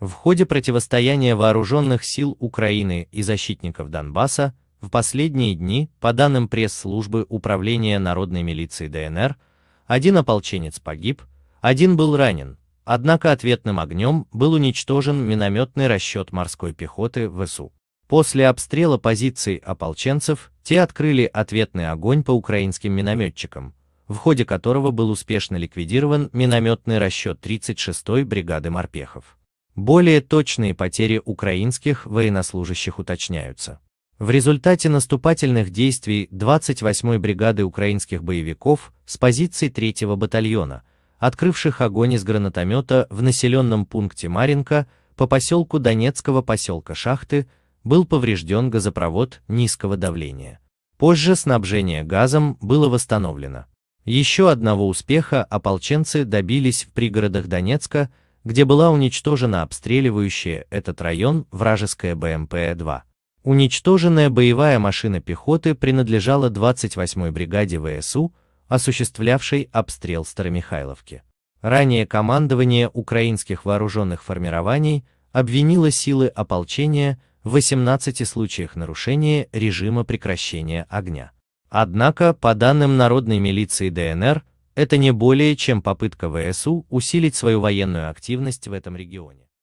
В ходе противостояния вооруженных сил Украины и защитников Донбасса, в последние дни, по данным пресс-службы Управления народной милиции ДНР, один ополченец погиб, один был ранен, однако ответным огнем был уничтожен минометный расчет морской пехоты ВСУ. После обстрела позиций ополченцев, те открыли ответный огонь по украинским минометчикам, в ходе которого был успешно ликвидирован минометный расчет 36-й бригады морпехов. Более точные потери украинских военнослужащих уточняются. В результате наступательных действий 28-й бригады украинских боевиков с позиций 3-го батальона, открывших огонь из гранатомета в населенном пункте Маринка по поселку Донецкого поселка Шахты, был поврежден газопровод низкого давления. Позже снабжение газом было восстановлено. Еще одного успеха ополченцы добились в пригородах Донецка – где была уничтожена обстреливающая этот район вражеская БМП-2. Уничтоженная боевая машина пехоты принадлежала 28-й бригаде ВСУ, осуществлявшей обстрел Старомихайловки. Ранее командование украинских вооруженных формирований обвинило силы ополчения в 18 случаях нарушения режима прекращения огня. Однако, по данным Народной милиции ДНР, это не более чем попытка ВСУ усилить свою военную активность в этом регионе.